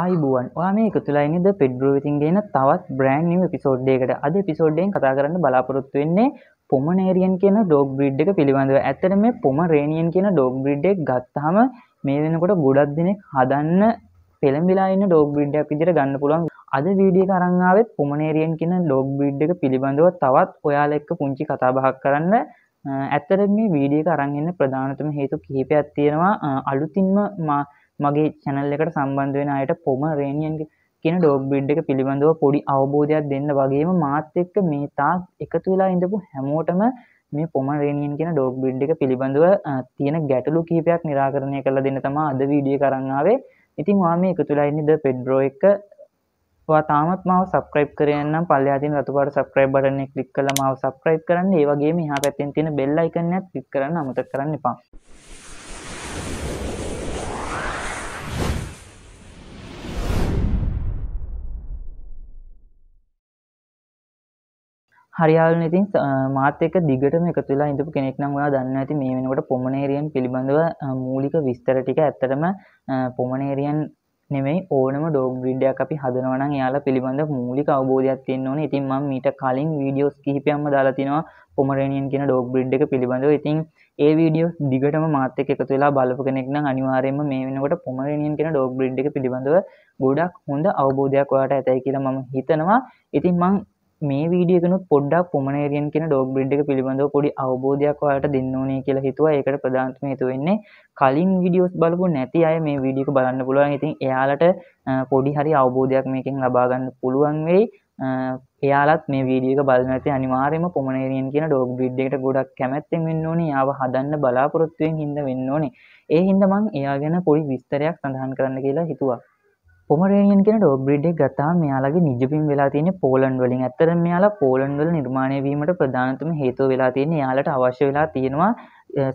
ආයිබුවන් ඔයා මේ එකතුලායිනි ද පෙඩ්බ්‍රෝ ඉතින් ගේන තවත් බ්‍රෑන්ඩ් නිව් එපිසෝඩ් එකකට අද එපිසෝඩ් එකෙන් කතා කරන්න බලාපොරොත්තු වෙන්නේ පොමනේරියන් කියන ඩොග් බ්‍රීඩ් එක පිළිබඳව. ඇත්තට මේ පොමරේනියන් කියන ඩොග් බ්‍රීඩ් එක ගත්තාම මේ වෙනකොට ගොඩක් දෙනෙක් හදන්න පෙළඹිලා ඉන්න ඩොග් බ්‍රීඩ් එකක් විදිහට ගන්න පුළුවන්. අද වීඩියෝ එක අරන් ආවෙත් පොමනේරියන් කියන ඩොග් බ්‍රීඩ් එක පිළිබඳව තවත් ඔයාලා එක්ක පුංචි කතා බහක් කරන්න ඇත්තට මේ වීඩියෝ එක අරන් ඉන්න ප්‍රධානතම හේතු කිහිපයක් තියෙනවා. අලුතින්ම මා මගේ චැනල් එකට සම්බන්ධ වෙන අයට පොම රේනියන්ගේ කියෙන ඩෝග් බිඩ් එක පිළිබඳව පොඩි අවබෝධයක් දෙන්න වගේම මාත් එක්ක මේ තා එකතු වෙලා ඉඳපු හැමෝටම මේ පොම රේනියන් කියෙන ඩෝග් බිඩ් එක පිළිබඳව තියෙන ගැටලු කීපයක් නිරාකරණය කළ දෙන්න තමා අද වීඩිය කරන්නාවේ ඉතින් වා මේ එකතුලයින්නද පෙඩ්රෝ එක තාමත් මාව සබස්ක්‍රයිබ් කරයන්නම් පල්ලයාතින් රතුවට සබස්ක්‍රයිබ් බටන කලික් කළ මාව සබස්ක්‍රයිබ් කරන්න ඒවගේ මෙහා පැත්තෙන් තියෙන බෙල්ලයිකන්නත් ලික් කරන්න අමත කරන්න එපා හරියාලු ඉතින් මාත් එක්ක දිගටම එකතු වෙලා ඉඳපු කෙනෙක් නම් ඔයා දන්නවා ඇති මේ වෙනකොට පොමනේරියන් පිළිබඳව මූලික විස්තර ටික ඇත්තටම පොමනේරියන් නෙමෙයි ඕනම ඩොග් බ්‍රීඩ් එකක් අපි හදනවා නම් එයාලා පිළිබඳ මූලික අවබෝධයක් තියෙන්න ඕනේ. ඉතින් මම මීට කලින් වීඩියෝස් කිහිපයක්ම දාලා තිනවා පොමරේනියන් කියන ඩොග් බ්‍රීඩ් එක පිළිබඳව. ඉතින් ඒ වීඩියෝ දිගටම මාත් එක්ක එකතු වෙලා බලපු කෙනෙක් නම් අනිවාර්යයෙන්ම මේ වෙනකොට පොමරේනියන් කියන ඩොග් බ්‍රීඩ් එක පිළිබඳව ගොඩක් හොඳ අවබෝධයක් ඔයාලට ඇතයි කියලා මම හිතනවා. ඉතින් මම මේ වීඩියකනුත් පොඩ්ඩක් පොමනේරියන් කියෙන ඩොග් බ්‍රිඩ් එක පිළිබඳව පොඩි අවබෝධයක් ඔයාට දෙන්න ඕනේ කියලා හිතුවා ඒකට ප්‍රධාන්තම හේතුව වෙන්නේ කලින් වීඩියෝස් බලපු නැති අය මේ වීඩියෝ එක බලන්න පුළුවන්. ඉතින් එයාලට පොඩි හරි අවබෝධයක් මේකෙන් ලබා ගන්න පුළුවන් වෙයි. එයාලත් මේ වීඩියක බලන ඇති අනිවාර්යයෙන්ම පොමනේරියන් කියන ඩොග් බ්‍රීඩ් එකට ගොඩක් කැමැත්තෙන් වෙන්න ඕනේ. යාව හදන්න බලාපොරොත්තු වෙන හින්දා වෙන්න ඕනේ. ඒ හින්දා මම එයා ගැන පොඩි විස්තරයක් සඳහන් කරන්න කියලා හිතුවා. පොමරේනියන් කෙන ඩෝග් බ්‍රීඩ් එකක් ගත්තාම මෙයාලගේ නිජබිම් වෙලා තියෙන්නේ පෝලන්ඩ් වලින්. ඇත්තටම මෙයාලා පෝලන්ඩ් වල නිර්මාණය වීමට ප්‍රධානතම හේතුව වෙලා තියෙන්නේ එයාලට අවශ්‍ය වෙලා තියෙනවා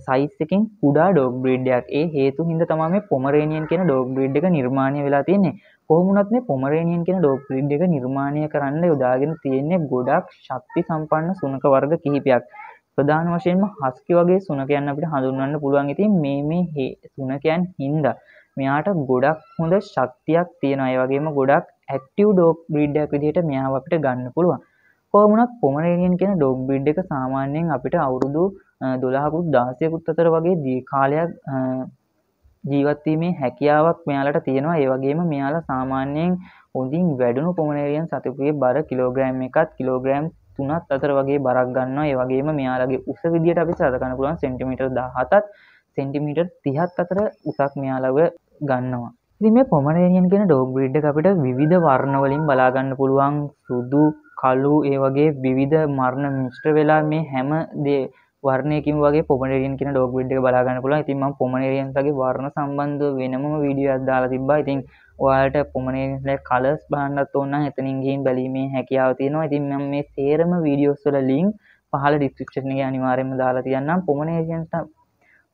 සයිස් එකෙන් කුඩා ඩෝග් බ්‍රීඩ් එකක්. ඒ හේතු හින්දා තමයි මේ පොමරේනියන් කියන ඩෝග් බ්‍රීඩ් එක නිර්මාණය වෙලා තියෙන්නේ. කොහොම වුණත් මේ පොමරේනියන් කියන ඩෝග් බ්‍රීඩ් එක නිර්මාණය කරන්න යොදාගෙන තියෙන්නේ ගොඩක් ශක්ති සම්පන්න සුනක වර්ග කිහිපයක්. ප්‍රධාන වශයෙන්ම හස්කි වගේ සුනකයන් අපිට හඳුන්වන්න පුළුවන්. ඉතින් මේ මේ සුනකයන් හින්දා මෙයාට ගොඩක් හොඳ ශක්තියක් තියෙන අය වගේම ගොඩක් ඇක්ටව් ඩෝක් බ්‍රිඩ්ඩක් විදිහට මෙයාාව අපිට ගන්න පුළුවන් කොමුණක් පොමණේරියන් කියෙන ඩොග් බිඩ් එක සාමාන්‍යයෙන් අපිට අවුරුදු දොලාකුත් දාසයකුත් අතර වගේ දී කාලයක් ජීවත්වීමේ හැකියාවක් මෙයාලට තියෙනවා ඒවගේම මෙයාලා සාමාන්‍යයෙන් හොඳින් වැඩුණු පොමණේරියන් සතිපුගේ බර කිලෝග්‍රෑම් එකත් කිලෝග්‍රෑම් තුනත් අතර වගේ බරක් ගන්නවා ඒවගේම මෙයාලගේ උස විදිට අපි සදකන පුළුවන් සෙන්ටිමිට දහතත් සෙන්ටිමිට තිහත් අතර උසක් මෙයාලව ගන්නවා ඉතින් මේ පොමරේනියන් කියන ඩොග් බ්‍රීඩ් එක අපිට විවිධ වර්ණ වලින් බලා ගන්න පුළුවන් සුදු කළු ඒ වගේ විවිධ වර්ණ මිශ්‍ර වෙලා මේ හැම දේ වර්ණයකින් වගේ පොමරේනියන් කියන ඩොග් බ්‍රීඩ් එක බලා ගන්න පුළුවන්. ඉතින් මම පොමරේනියන්ස්ගේ වර්ණ සම්බන්ධව වෙනම වීඩියෝයක් දාලා තිබ්බා. ඉතින් ඔයාලට පොමරේනියන්ස්ලා කලර්ස් බලන්නත් ඕන නම් එතනින් ගිහින් බැලීමේ හැකියාව තියෙනවා. ඉතින් මම මේ සේරම වීඩියෝස් වල ලින්ක් පහල ඩිස්ක්‍රිප්ෂන් එකේ අනිවාර්යයෙන්ම දාලා තියන්නම්. පොමරේනියන්ස්ට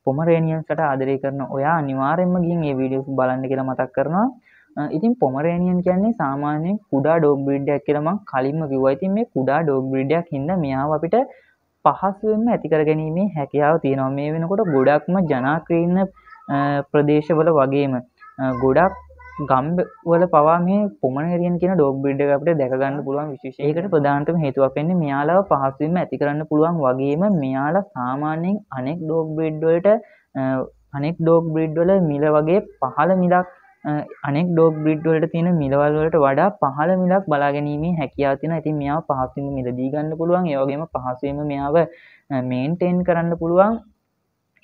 පොමරේනියන්සට ආදරය කරන ඔයා අනිවාරෙන්ම ගින් ඒ වීඩියස් බලන්න කියලා මතක් කරනවා ඉතින් පොමරේනියන් කියන්නේ සාමාන්‍ය කුඩා ඩෝග් බ්‍රිඩ්ඩයක් කියලම කලින්ම කිවයිතින් මේ කුඩා ඩෝග් බ්‍රිඩ්ඩයක් හිද මියාව අපිට පහසුවෙන්ම ඇතිකර ගැනීමේ හැකියාව තියෙනවා මේ වෙනකොට ගොඩක්ම ජනාක්‍රීන්න ප්‍රදේශවල වගේම ගොඩක් ගම්වල පවා මේ පොමණරියන් කියෙන ඩොක් බිඩ් අපට දැකගන්න පුළුවන් විශේෂ ඒකට ප්‍රධානතම හේතුවක් වෙන්නේ මෙයාලාව පහසුවීම ඇති කරන්න පුළුවන් වගේම මෙයාලා සාමාන්‍යයෙන් අනෙක් ඩෝක් බ්‍රෙඩ්වලට අනෙක් ඩෝක් බ්‍රිඩ්වල මිල වගේ පහළ මිලක් අනෙක් ඩෝක් බ්‍රිඩ්වලට තියෙන මිලවල්වලට වඩා පහළ මිලක් බලාගැනීමේ හැකියාව තියෙන ඉතින් මෙයාව පහසුවෙන් මිලදී ගන්න පුළුවන් ඒ වගේම පහසුවෙන් මෙයාව මේන්ටේන් කරන්න පුළුවන්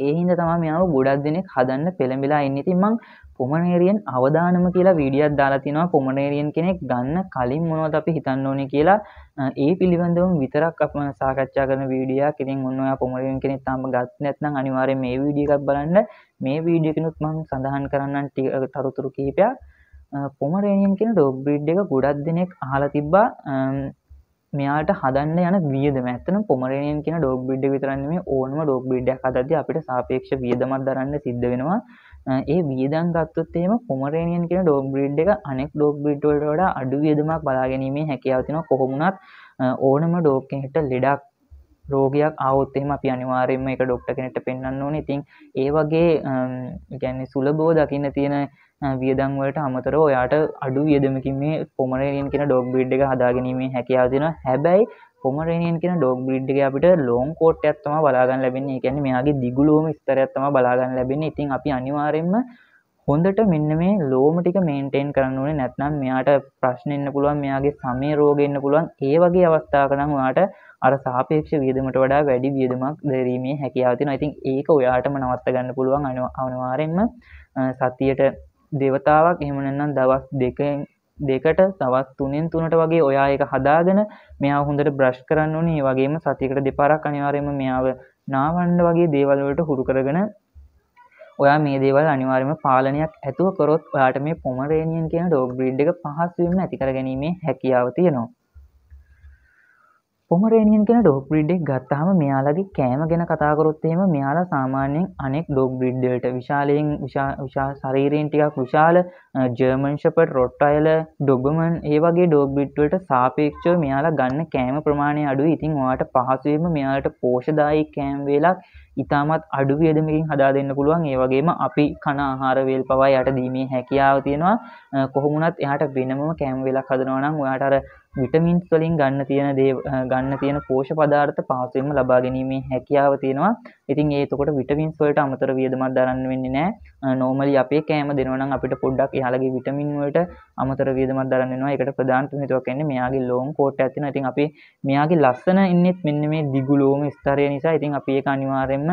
ඒ හින්දා තමයි මෙයාව ගොඩක් දෙනෙක් හදන්න පෙළඹිලා ඉන්නේ. ඉතින් මං පොමනේරියෙන් අවදානම කියලා වීඩියත් දාලාතිනවා පොමනේරියන් කෙනෙක් ගන්න කලින් මොනවද අපි හිතන්න ඕනේ කියලා ඒ පිළිබඳවම විතරක් අපම සාකච්ඡා කරන වීඩියක් ඉතින් ඔන්න ඔයා පොමනේරියන් කෙනෙක් තාම ගත් නැත්නම් අනිවාර්යයෙන් මේ වීඩියෝ එකක් බලන්න මේ වීඩියෝ එකනොත් මම සඳහන් කරන්නම් තොරතුරු කිහිපයක් පොමරේනියන් කියන ඩොග් බ්‍රීඩ් එක ගොඩක් දෙනෙක් අහලා තිබ්බා මෙයාට හදන්න යන වියද මැත්තන පොමරණයෙන් කියෙන ඩෝක් බිඩ් විතරන්නේ ඕනම ඩෝක් බිඩ්ඩක් අදද අපිට සාපේක්ෂ වියදමත් දරන්න සිද්ධ වෙනවා ඒ වියදම් ගත්තොත් එහෙම පොමරේනියන් කියන ඩොග් බ්‍රීඩ් එක අනෙක් ඩොග් බ්‍රීඩ් වලට වඩා අඩු වියදමක් බලා ගැනීමේ හැකියාව තියෙනවා කොහොම වුණත් ඕනම ඩොග් කෙනෙක්ට ලෙඩක් රෝගයක් ආවොත් එහෙම අපි අනිවාර්යයෙන්ම ඒක ඩොක්ටර් කෙනෙක්ට පෙන්වන්න ඕනේ. ඉතින් ඒ වගේ يعني සුලභව දකින්න තියෙන වියදම් වලට අමතරව ඔයාට අඩු වියදමකින් මේ පොමරේනියන් කියන ඩොග් බ්‍රීඩ් එක හදාගැනීමේ හැකියාව තියෙනවා. හැබැයි පොමරේනියන් කියෙන ඩොග් බ්‍රිඩ්ග අපිට ලෝන් කෝට් ඇත්තම බලාගන්න ලැබෙන්නේ එකැන මෙයාගේ දිගුලෝම ස්තරඇත්තම බලාගන්න ලැබෙන ඉතින් අපි අනිවාරෙන්ම හොඳට මෙන්න මේ ලෝමටික මේන්ටේන් කරන්න ඕනේ නැත්නම් මෙයාට ප්‍රශ්නන්න පුළුවන් මෙයාගේ සමේ රෝගෙන්න්න පුළුවන් ඒ වගේ අවස්ථාකනම් වාට අර සාපේක්ෂ වියදමට වඩා වැඩි වියදමක් දැරීමේ හැකියාවතින ඉතින් ඒක ඔයාටම නවත්ත ගන්න පුළුවන් අනු අනවාරෙන්ම සතියට දෙවතාවක් එහමනන්නම් දවස් දෙකෙන් දෙකට තවත් තුනෙන් තුනට වගේ ඔයා ඒක හදාගෙන මෙයා හොඳට බ්‍රෂ් කරන්න ඕනේ. ඒ වගේම සතියකට දෙපාරක් අනිවාර්යයෙන්ම මෙයාව නාවන්න වගේ දේවල් වලට හුරු කරගෙන ඔයා මේ දේවල් අනිවාර්යයෙන්ම පාලනයක් ඇතුව කරොත් ඔයාට මේ පොමරේනියන් කියන ඩොග් බ්‍රීඩ් එක පහසුවෙන්ම ඇති කරගැනීමේ හැකියාව තියෙනවා. පොමරේනියන් කෙන ඩොක් බ්‍රිඩ්ඩෙක් ගත්තාහම මෙයාලගේ කෑම ගැන කතාකරොත්තේම මෙයාලා සාමාන්‍යයෙන් අනෙක් ඩොක් බ්‍රිඩ්ඩට විශාලයෙන් විශා ශරීරයෙන් ටිකක් විශාල ජර්මන්ශපට රොට් අයල ඩොගමන් ඒවගේ ඩෝක් බිට්වට සාපේක්ෂව මෙයාලා ගන්න කෑම ප්‍රමාණය අඩු ඉතින් වාට පහසුවම මෙයාලට පෝෂදායි කෑම් වෙලක් ඉතාමත් අඩු වියදමකින් හදා දෙන්න පුළුවන් ඒ වගේම අපි කන ආහාරවේල් පවා යට දීමේ හැකියාව තියෙනවා කොහොමුණත් එයාට වෙනම කෑම් වෙලක් හදනවනම් ඔයාට අර විටමින්ස් වලින් ගන්න තියෙන දේ ගන්න තියෙන පෝෂක පදාර්ථ පහසුවෙන්ම ලබා ගැනීමේ හැකියාව තියෙනවා. ඉතින් ඒ එතකොට විටමින්ස් වලට අමතර වියදමක් දරන්න වෙන්නේ නැහැ. normally අපේ කෑම දෙනවා නම් අපිට පොඩ්ඩක් එයාලගේ විටමින් වලට අමතර වියදමක් දරන්න වෙනවා. ඒකට ප්‍රධානතම හේතුවක් වෙන්නේ මෙයාගේ ලෝම් කෝට් එකක් තියෙනවා. ඉතින් අපි මෙයාගේ ලස්සන ඉන්නෙත් මෙන්න මේ දිගු ලෝම ස්තරය නිසා. ඉතින් අපි ඒක අනිවාර්යයෙන්ම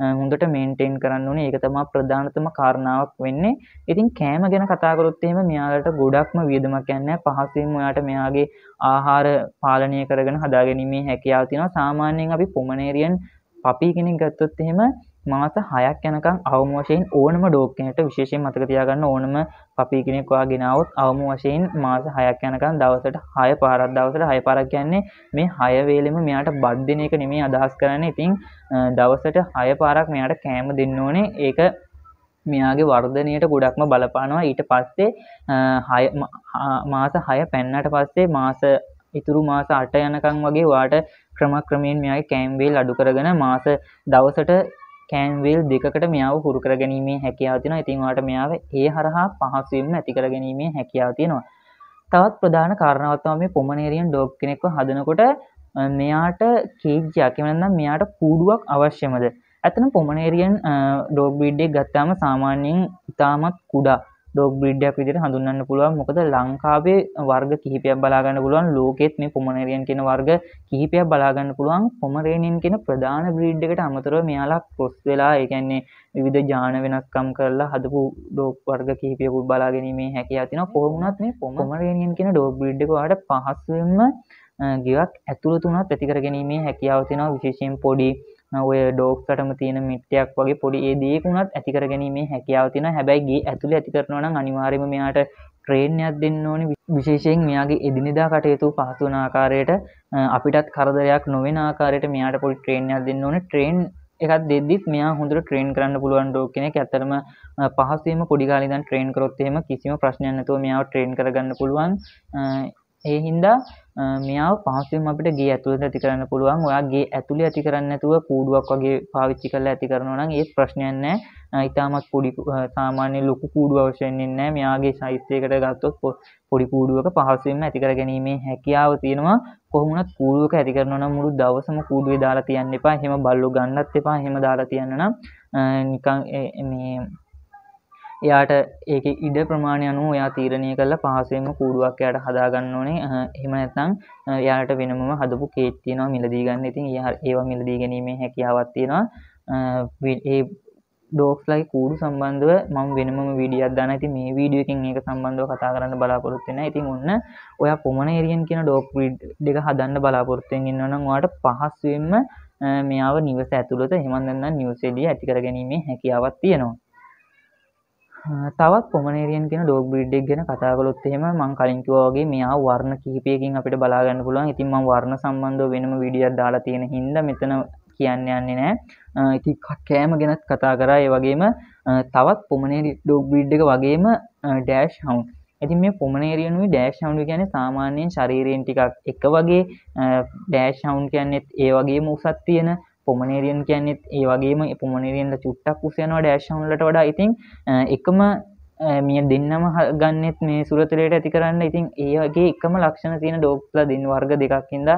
හොඳට මේන්ටේන් කරන්න ඕනේ. ඒක තමයි ප්‍රධානතම කාරණාවක් වෙන්නේ. ඉතින් කෑම ගැන කතා කරොත් එහෙම මෙයාලට ගොඩක්ම වියදමක් යන්නේ පහසුවෙන් ඔයාට මෙයාගේ ආහාර පාලනය කරගෙන හදාගැනීමේ හැකියාව තියෙනවා. සාමාන්‍යයෙන් අපි පොමනේරියන් පපී කෙනෙක් ගත්තොත් එහෙම මාස 6ක් යනකම් අවම වශයෙන් ඕනම ඩොග් කෙනෙක්ට විශේෂයෙන් මතක තියාගන්න ඕනම පපී කෙනෙක් ඔයා ගෙනාවොත් අවම වශයෙන් මාස 6ක් යනකම් දවසට 6 පාරක් දවසට 6 පාරක් කියන්නේ මේ 6 වේලෙම මෙයාට බඩ දෙන එක නෙමෙයි අදහස් කරන්නේ. ඉතින් දවසට 6 පාරක් මෙයාට කෑම දෙන්න ඕනේ. ඒක මෙයාගේ වර්ධනයට ගොඩක්ම බලපානවා. ඊට පස්සේ 6 මාස 6 පැන්නට පස්සේ මාස ඉතුරු මාස 8 යනකම් වගේ වාට ක්‍රමක්‍රමයෙන් මෙයාගේ කෑම්වේල් අඩු කරගෙන මාස දවසට කෑන්වල් දෙකට මෙයාව හුරු කර ගැනීමේ හැකියාව තියෙනවා. ඉතින් ඔයාලට මෙයාව ඒ හරහා පහසුවෙන්ම ඇති කර ගැනීමේ හැකියාව තියෙනවා. තවත් ප්‍රධාන කාරණාවක් තමයි මේ පොමනේරියන් ඩොග් කෙනෙක්ව හදනකොට මෙයාට කේජ්ජයක් එහෙම නැත්නම් මෙයාට කූඩුවක් අවශ්‍යමද? ඇත්තටම පොමනේරියන් ඩොග් බ්‍රීඩ් එකක් ගත්තාම සාමාන්‍යයෙන් ඉතාමත් කුඩා ඩොග් බ්‍රිඩ්ඩයක් විදිහට හඳුන්වන්න පුළුවන්. මොකද ලංකාවේ වර්ග කිහිපයක් බලා ගන්න පුළුවන්. ලෝකෙත් මේ පොමරේනියන් කියන වර්ග කිහිපයක් බලා ගන්න පුළුවන්. පොමරේනියන් කියන ප්‍රධාන බ්‍රීඩ් එකට අමතරව මෙයාලා ක්‍රොස් වෙලා, ඒ කියන්නේ විවිධ ජාන වෙනස්කම් කරලා හදපු ඩොග් වර්ග කිහිපයක් බලා ගැනීමේ හැකියාව තියෙනවා. කොහොම වුණත් මේ පොමරේනියන් කියන ඩොග් බ්‍රීඩ් එක ඔයාලට පහසුවෙන්ම ගෙයක් ඇතුළත උනත් ඇති කර ගැනීමේ හැකියාව තියෙනවා. විශේෂයෙන් පොඩි ඔය ඩෝක්සටම තියෙන මිට්ටයක් වගේ පොඩි ඒ දේකුණත් ඇතිකර ගැනීමේ හැකියාව තියෙන හැබැයි ගේ ඇතුළේ ඇති කරනවා නම් අනිවාර්යයෙන්ම මෙයාට ට්‍රේන්යක් දෙන්න ඕනි විශේෂයෙන් මෙයාගේ එදිනෙදා කටයුතු පහසු වෙන ආකාරයට අපිටත් කරදරයක් නොවන ආකාරයට මෙයාට පොඩි ට්‍රේන්යක් දෙන්න ඕනේ ට්‍රේන් එකක් දෙද්දිත් මෙයා හොඳට ට්‍රේන් කරන්න පුළුවන් ඩොග් කෙනෙක්. ඇත්තටම පහසුවෙන්ම පොඩි කාලේ ඉඳන් ට්‍රේන් කරොත් එහෙම කිසිම ප්‍රශ්නයක් නැතුව මෙයාව ට්‍රේන් කරගන්න පුළුවන්. ඒ හින්දා මෙයාව පහසුවෙන් අපිට ගේ ඇතුළත ඇති කරන්න පුළුවන්. ඔයා ගේ ඇතුළේ ඇති කරන්නේ නැතුව කූඩුවක් වගේ පාවිච්චි කරලා ඇති කරනවා නම් ඒත් ප්‍රශ්නයක් නැහැ. ඊටමත් පොඩි සාමාන්‍ය ලොකු කූඩුව අවශ්‍ය වෙන්නේ නැහැ. මෙයාගේ සයිස් එකකට ගත්තොත් පොඩි කූඩුවක පහසුවෙන්ම ඇති කර ගැනීමේ හැකියාව තියෙනවා. කොහොම වුණත් කූඩුවක ඇති කරනවා නම් මුළු දවසම කූඩුවේ දාලා තියන්න එපා. එහෙම බල්ලෝ ගන්නත් එපා. එහෙම දාලා තියන්න නම් නිකන් මේ එයාට ඒකේ ඉඩ ප්‍රමාණය අනුව එයා තීරණය කරලා පහසුවෙන්ම කූඩුවක් එයාට හදාගන්න ඕනේ. එහෙම නැත්නම් එයාට වෙනමම හදපු කේක් තියෙනවා මිලදී ගන්න. ඉතින් එයා ඒවා මිලදී ගැනීමේ හැකියාවක් තියෙනවා. ඒ ඩෝක්ස්ලයි කූඩු සම්බන්ධව මම වෙනම වීඩියක් දානවා. ඉතින් මේ වීඩියෝ එකෙන් ඒක සම්බන්ධව කතා කරන්න බලාපොරොත්තු වෙනවා. ඉතින් ඔන්න ඔයා කොමන ඒරියන් කියන ඩොග් බ්‍රීඩ් එක හදන්න බලාපොරොත්තු වෙන ඉන්නවා නම් ඔයාට පහසුවෙන්ම මෙයාව නිවස ඇතුළත එහෙම නැත්නම් නිවසේදී ඇති කර ගැනීමේ හැකියාවක් තියෙනවා. තවත් පොමනේරියන් කියන ඩොග් බ්‍රීඩ් එකක් ගැන කතා කළොත් එහෙම මම කලින් කිව්වා වගේ මෙයා වර්ණ කිහිපයකින් අපිට බලා ගන්න පුළුවන්. ඉතින් මම වර්ණ සම්බන්ධව වෙනම වීඩියෝවක් දාලා තියෙන හින්දා මෙතන කියන්න යන්නේ නැහැ. ඉතින් කෑම ගැනත් කතා කරා. ඒ වගේම තවත් පොමනේරිය ඩොග් බ්‍රීඩ් එක වගේම ඩෑෂ් හවුන්ඩ්. ඉතින් මේ පොමනේරියන් උයි ඩෑෂ් හවුන්ඩ් කියන්නේ සාමාන්‍යයෙන් ශරීරයෙන් ටිකක් එක වගේ ඩෑෂ් හවුන්ඩ් කියන්නේත් ඒ වගේම උසස් තියෙන පොමනේරියන් කියන්නෙත් ඒ වගේම පොමනේරියන්ට චුට්ටක් උසයනවා ඩෑශවන්ලට වඩා ඉතින් එකම මිය දෙන්නම ගන්නෙත් මේ සුරතරයට ඇති කරන්න ඉතින් ඒගේ එකම ලක්ෂණ තියෙන ඩෝක්ල දෙන්න වර්ග දෙකක්කින්ද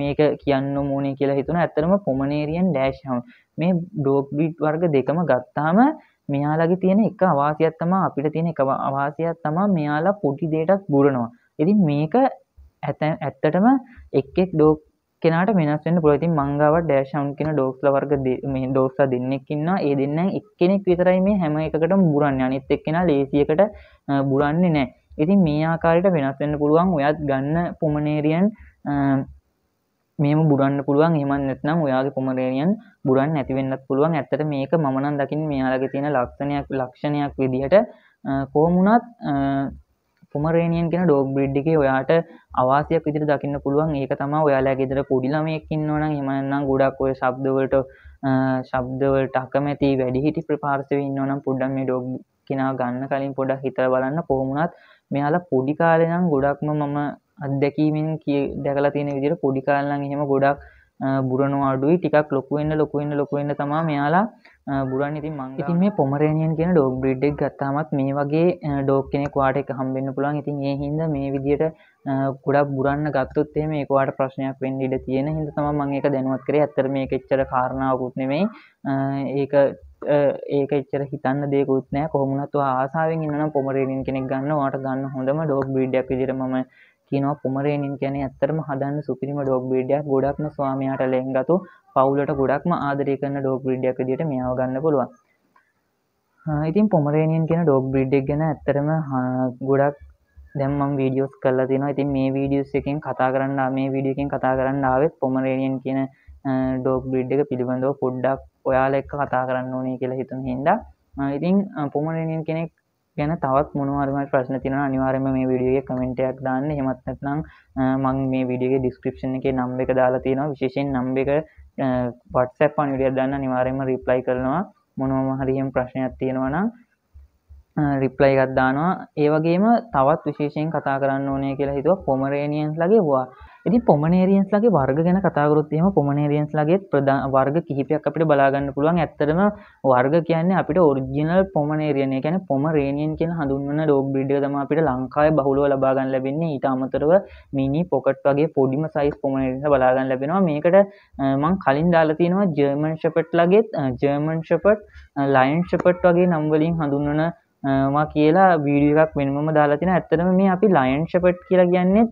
මේක කියන්න මූනේ කියලා හිතුන ඇතරම පොමනේරියන් ඩෑශ්හවන් මේ ඩෝක් බිට් වර්ග දෙකම ගත්තාම මෙයාලගේ තියෙන එක අවාසියක් තමා අපිට තියෙන එක අවාසියක් තමා මෙයාලා පොටි දේටත් බුරනවා ඉතින් මේක ඇත්තටම එක් එක් ඩෝක් කෙනට වෙනස් වෙන්න පුළුවන්. ඉතින් මං ගාව ඩෑෂ් සවුන්ඩ් කියන ඩොග්ස්ලා වර්ග මේ ඩොග්ස්ලා දෙන්නෙක් ඉන්නවා. ඒ දෙන්නෙන් එක්කෙනෙක් විතරයි මේ හැම එකකටම බුරන්නේ. අනිත් එක්කෙනා ලේසියකට බුරන්නේ නැහැ. ඉතින් මේ ආකාරයට වෙනස් වෙන්න පුළුවන්. ඔයත් ගන්න පොමනේරියන් මේම බුරන්න පුළුවන්. එහෙම නැත්නම් ඔයාගේ පොමරේනියන් බුරන්න නැති වෙන්නත් පුළුවන්. ඇත්තට මේක මම නම් දකින්නේ මෙයාලගේ තියෙන ලක්ෂණයක් ලක්ෂණයක් විදිහට කොහොම වුණත් කුමරේනියන් කෙන ඩෝග් බ්‍රිඩ් එකේ ඔයාට අවාසියක් විදිහට දකින්න පුළුවන් ඒක තමයි ඔයාලා ගෙදර පොඩි ළමයෙක් ඉන්නවනම් එහෙම නැත්නම් ගොඩක් ඔය ශබ්දවලට ශබ්දවලට අකමැති වැඩිහිටි ප්‍රපාර්ශවයේ ඉන්නවනම් පොඩ්ඩක් මේ ඩොග් කෙනා ගන්න කලින් පොඩ්ඩක් හිතලා බලන්න කොහොමුණත් මෙයාලා පොඩි කාලේ නම් ගොඩක්ම මම අත්දැකීමෙන් දැකලා තියෙන විදිහට පොඩි කාලේ නම් එහෙම ගොඩක් බුරනෝ අඩුයි ටිකක් ලොකු වෙන්න ලොකු වෙන්න ලොකු වෙන්න තමයි මෙයාලා ගුරන් ඉතින් මං ඉතින් මේ පොමරේනියන් කියෙන ඩෝග් බ්‍රිඩ්ක් ගත්තාමත් මේ වගේ ඩෝක් කෙනෙ වාට එක හම්බෙන්න්න පුළන් ඉතින් ඒ හින්ද මේ විදියට ගොඩක් බුරන්න ගත්තොත්තේ මේ වාට ප්‍රශ්නයක් වෙන් ඉඩ තියෙන හිද තම මං එක දැනුවත් කරේ ඇතර මේ එච්චර කාරණාවකුත් නෙමෙයි ඒක ඒක එච්චර හිතන්න දෙකුත් නෑ කොහොමුණතු ආසාාවෙන් ඉන්න පොමරේනින් කෙනෙක් ගන්න වාට ගන්න හොඳම ඩෝක් බ්‍රිඩ්ක් විදිරම කියනවා පොමරේනින් කැන ඇත්තරම හදන්න සුපිරිම ඩෝක් බිඩියක් ගොඩක්ම ස්වාමයාට ලෙන් ගතු පවුලට ගොඩක්ම ආදරය කරන ඩෝග බ්‍රිඩ්ඩක් දිට මේාව ගන්න පුළුවන් ඉතින් පොමරේනියන් කියෙන ඩෝග බ්‍රිඩ්ඩක් ගැන ඇතරම ගොඩක් දැම්මම් වීඩියෝස් කල්ලා තින ඉතින් මේ වීඩියස් එකෙන් කතා කරන්න මේ වීඩියකින් කතා කරන්න ආවෙත් පොමරේනියන් කියන ඩෝග බ්‍රිඩ් එක පිළිබඳව පොඩ්ඩක් ඔයාල එක්ක කතා කරන්න ඕනේ කියලා හිතුම් හින්ද ඉතින් පොමරේනියන් කෙනෙක් ගැන තවත් මොනවරම ප්‍රශ්න තින අනිවාරම මේ විඩියගේ කමෙන්ටයක් දාන්න හෙමත්නත්නම් මං මේ විඩියගේ ඩිස්ක්‍රපෂන් එක නම්බ එක දාලා තියෙනවා විශේෂෙන් නම්බ එක වටසැප් පණවිඩියක් දන්න නිවාරෙන්ම රිප්ලයි කරනවා මොනෝම හරියම් ප්‍රශ්නයක් තියෙනවන රිප්ලයි ගත්දානවා ඒවගේම තවත් විශේෂයෙන් කතා කරන්න ඕනය කියලා හිතුව පොමරේනියන්ස් ලගේවා ඉතින් පොමනේරියන්ස්ලගේ වර්ග ගැන කතා කරොත් එහෙම පොමනේරියන්ස්ලගේ ප්‍රධාන වර්ග කිහිපයක් අපිට බලා ගන්න පුළුවන්. ඇත්තටම වර්ග කියන්නේ අපිට ඔරිජිනල් පොමනේරියන් ඒ කියන්නේ පොමරේනියන් කියන හඳුන්වන ඩොග් බ්‍රීඩ් එක තමයි අපිට ලංකාවේ බහුලව ලබා ගන්න ලැබෙන්නේ. ඊට අමතරව මිනි පොකට් වගේ පොඩිම සයිස් පොමනේරියන්ස් බලා ගන්න ලැබෙනවා. මේකට මම කලින් දාලා තියෙනවා ජර්මන් ෂෙපර්ඩ්ලගේ ජර්මන් ෂෙපර්ඩ් ලයන් ෂෙපර්ඩ් වගේ නම් වලින් හඳුන්වන මා කියලා වීඩියෝ එකක් වෙනමම දාලා තින ඇත්තටම මේ අපි ලයන් ෂෙපර්ඩ් කියලා කියන්නේ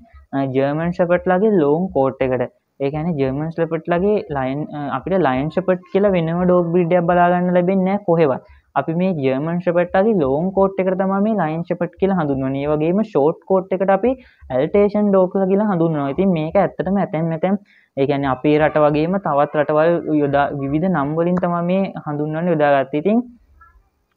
ජර්මන් ශපට්ලාගේ ලෝන් කෝට් එකට ඒකන ජර්මන්ස් ලපට්ලගේ ලයින් අපිට ලයින් ශපට් කියලා වෙනම ඩෝග් බිඩිය බලාගන්න ලැබෙන්න කොහෙවත් අපි මේ ජර්මන් ශපට්ටගේ ලෝන් කෝට් එකට තම මේ ලයින් ශපට් කියලා හඳුන්වනේ වගේම ෂෝට් කෝට් එකට අපි ඇල්ටේෂන් ඩෝකල කියලා හඳුන්නවා ඉතින් මේක ඇත්තටම ඇතැම් ඇතැම් ඒකැන අපේ රට වගේම තවත් රටවල් යොදා විධ නම්වලින් තම මේ හඳුන්වන්න යොදාගත්ත ඉතින්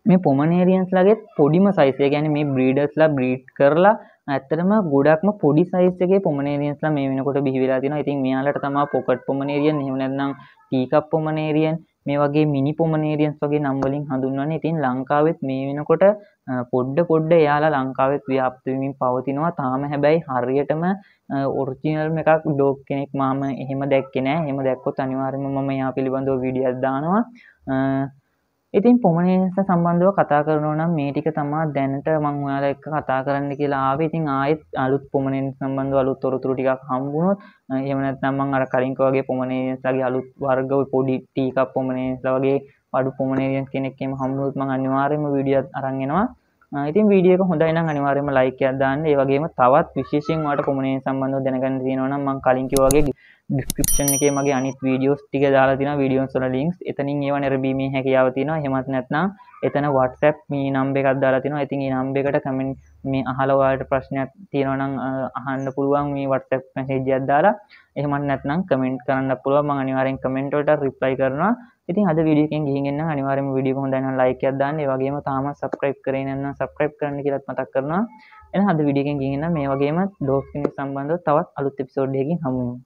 මේ පොමනේරියන්ස්ලගේ පොඩිම සයිසය ගැන මේ බ්‍රීඩස්ලා බ්‍රීඩ් කරලා ඇත්තරම ගොඩක්ම පොඩි සයිස්ගේ පොමනේරියන්ස්ලා මේ වෙනකොට බිහිවෙලා තින ඉතින් මෙයාලට තමා පොකට් පොමනේරියන් හෙමනැත්නම් ටීකප් පොමනේරියන් මේ වගේ මිනි පොමනේරියන්ස් වගේ නම්වලින් හඳුන්වන්න ඉතින් ලංකාවෙත් මේ වෙනකොට පොඩ්ඩ පොඩ්ඩ එයාලා ලංකාවෙත් ව්‍යාප්තවමින් පවතිනවා තාම හැබැයි හරියටම ඔරිජිනල් එකක් ඩෝක් කෙනෙක් මාම එහෙම දැක්කෙනෑ හෙම දැක්කොත් අනිවාර්ම මම යා පිළිබඳව විඩියල් දානවා ඉතින් පොමණේස සම්බන්ධව කතා කරනවා නම් මේ ටික තමා දැනට මම ඔයාලා එක්ක කතා කරන්න කියලා ආවේ. ඉතින් ආයෙත් අලුත් පොමණේස සම්බන්ධව අලුත් තොරතුරු ටිකක් හම්බුනොත් එහෙම නැත්නම් මම අර කලින් වගේ පොමණේසලාගේ අලුත් වර්ග ওই පොඩි ටී එකක් පොමණේසලා වගේ අඩු පොමණේරියන් කෙනෙක් එහෙම හම්බුනොත් මම අනිවාර්යයෙන්ම වීඩියෝ එකක් අරන් එනවා. ඉතින් වීඩියෝ එක හොඳයි නම් අනිවාර්යයෙන්ම ලයික් එකක් දාන්න. ඒ වගේම තවත් විශේෂයෙන් ඔයාලට පොමණේස සම්බන්ධව දැනගන්න තියෙනවා නම් මම කලින් කිව්වා වගේ ඩිස්ක්‍රපෂන් එක මගේ අනිත් වීඩියෝස් ටික දාලා තින වීඩියෝස් වල ලින්ක්ස් එතනින් ඒවා නැරඹීමේ හැකියාව තියෙනවා එහෙමත් නැත්නම් එතන WhatsApp මේ නම්බර් එකක් දාලා තිනවා ඉතින් මේ නම්බර් එකට කමෙන්ට් මේ අහලා ඔයාලට ප්‍රශ්නයක් තියෙනවා නම් අහන්න පුළුවන් මේ WhatsApp මැසේජ් එකක් දාලා එහෙමත් නැත්නම් කමෙන්ට් කරන්න පුළුවන් මම අනිවාර්යෙන් කමෙන්ට් වලට රිප්ලයි කරනවා ඉතින් අද වීඩියෝ එකෙන් ගිහින් එන්න අනිවාර්යෙන්ම වීඩියෝ එක හොඳයි නම් ලයික් එකක් දාන්න ඒ වගේම තාම subscribe කරේ නැත්නම් subscribe කරන්න කියලාත් මතක් කරනවා එහෙනම් අද වීඩියෝ එකෙන් ගිහින් එන්න මේ වගේම ඩොග් කෙනෙක් සම්බන්ධව තවත් අලුත් එපිසෝඩ් එකකින් හමු වෙනවා